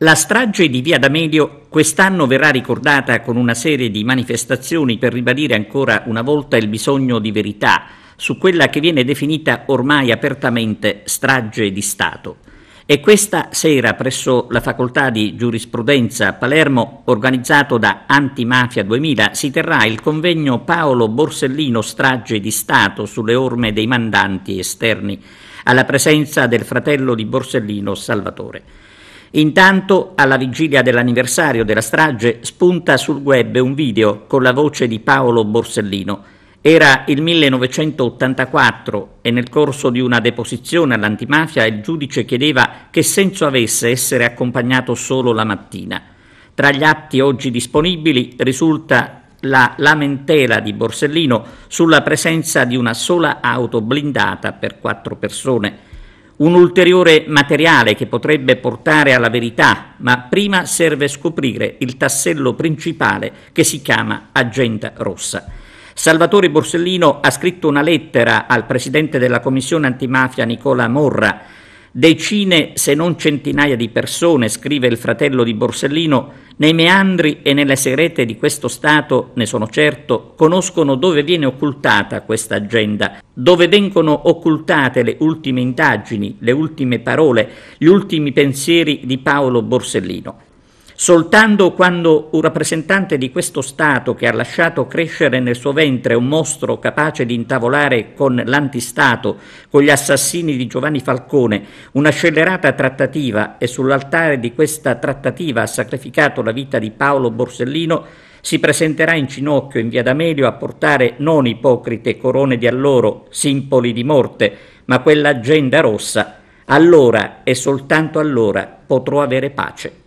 La strage di Via D'Amelio quest'anno verrà ricordata con una serie di manifestazioni per ribadire ancora una volta il bisogno di verità su quella che viene definita ormai apertamente strage di Stato. E questa sera presso la Facoltà di Giurisprudenza a Palermo, organizzato da Antimafia 2000, si terrà il convegno Paolo Borsellino Strage di Stato sulle orme dei mandanti esterni, alla presenza del fratello di Borsellino Salvatore. Intanto, alla vigilia dell'anniversario della strage, spunta sul web un video con la voce di Paolo Borsellino. Era il 1984 e nel corso di una deposizione all'antimafia il giudice chiedeva che senso avesse essere accompagnato solo la mattina. Tra gli atti oggi disponibili risulta la lamentela di Borsellino sulla presenza di una sola auto blindata per quattro persone un ulteriore materiale che potrebbe portare alla verità, ma prima serve scoprire il tassello principale che si chiama agenda rossa. Salvatore Borsellino ha scritto una lettera al presidente della commissione antimafia Nicola Morra. Decine, se non centinaia di persone, scrive il fratello di Borsellino, nei meandri e nelle segrete di questo Stato, ne sono certo, conoscono dove viene occultata questa agenda, dove vengono occultate le ultime indagini, le ultime parole, gli ultimi pensieri di Paolo Borsellino. Soltanto quando un rappresentante di questo Stato che ha lasciato crescere nel suo ventre un mostro capace di intavolare con l'antistato, con gli assassini di Giovanni Falcone, una scellerata trattativa e sull'altare di questa trattativa ha sacrificato la vita di Paolo Borsellino, si presenterà in ginocchio in via D'Amelio a portare non ipocrite corone di alloro, simboli di morte, ma quell'agenda rossa, allora e soltanto allora potrò avere pace.